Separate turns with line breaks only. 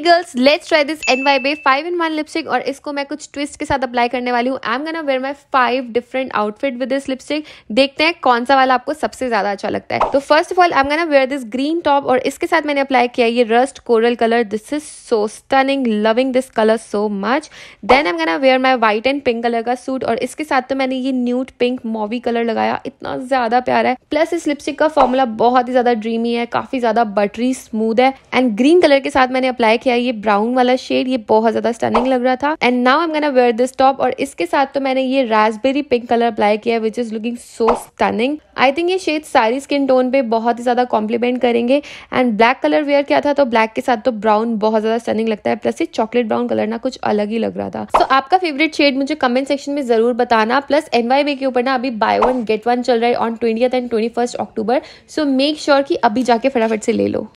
girls girls, let's try this NY Bay 5 in 1 lipstick और इसको मैं कुछ ट्विस्ट के साथ अप्लाई करने वाली हूँ I am gonna wear my five different outfit with this lipstick देखते हैं कौन सा वाला आपको सबसे ज्यादा अच्छा लगता है तो first of all I am gonna wear this green top और इसके साथ मैंने अप्लाई किया ये rust coral colour this is so stunning loving this colour so much then I am gonna wear my white and pink colour का suit और इसके साथ तो मैंने ये न्यूट पिंक मॉवी कलर लगाया इतना ज्यादा प्यारा है प्लस इस लिपस्टिक का फॉर्मूला बहुत ही ज्यादा ड्रीमी है काफी ज्यादा बटरी स्मूद है एंड ग्रीन कलर के साथ मैंने अप्लाई किया ये ब्राउन वाला शेड ये बहुत ज्यादा स्टनिंग लग रहा था and now I am wear this top और इसके साथ तो मैंने ये रासबेरी पिंक कलर अप्लाई किया which is looking so stunning I think ये शेड सारी स्किन टोन पे बहुत ही ज्यादा कॉम्प्लीमेंट करेंगे एंड ब्लैक कलर वेयर किया था तो ब्लैक के साथ तो ब्राउन बहुत ज्यादा स्टनिंग लगता है प्लस ये चॉकलेट ब्राउन कलर ना कुछ अलग ही लग रहा था सो so, आपका फेवरेट शेड मुझे कमेंट सेक्शन में जरूर बताना प्लस एनवाई के ऊपर ना अभी बाय वन गेट वन चल रहा है on twenty and twenty October so make sure की अभी जाके फटाफट से ले लो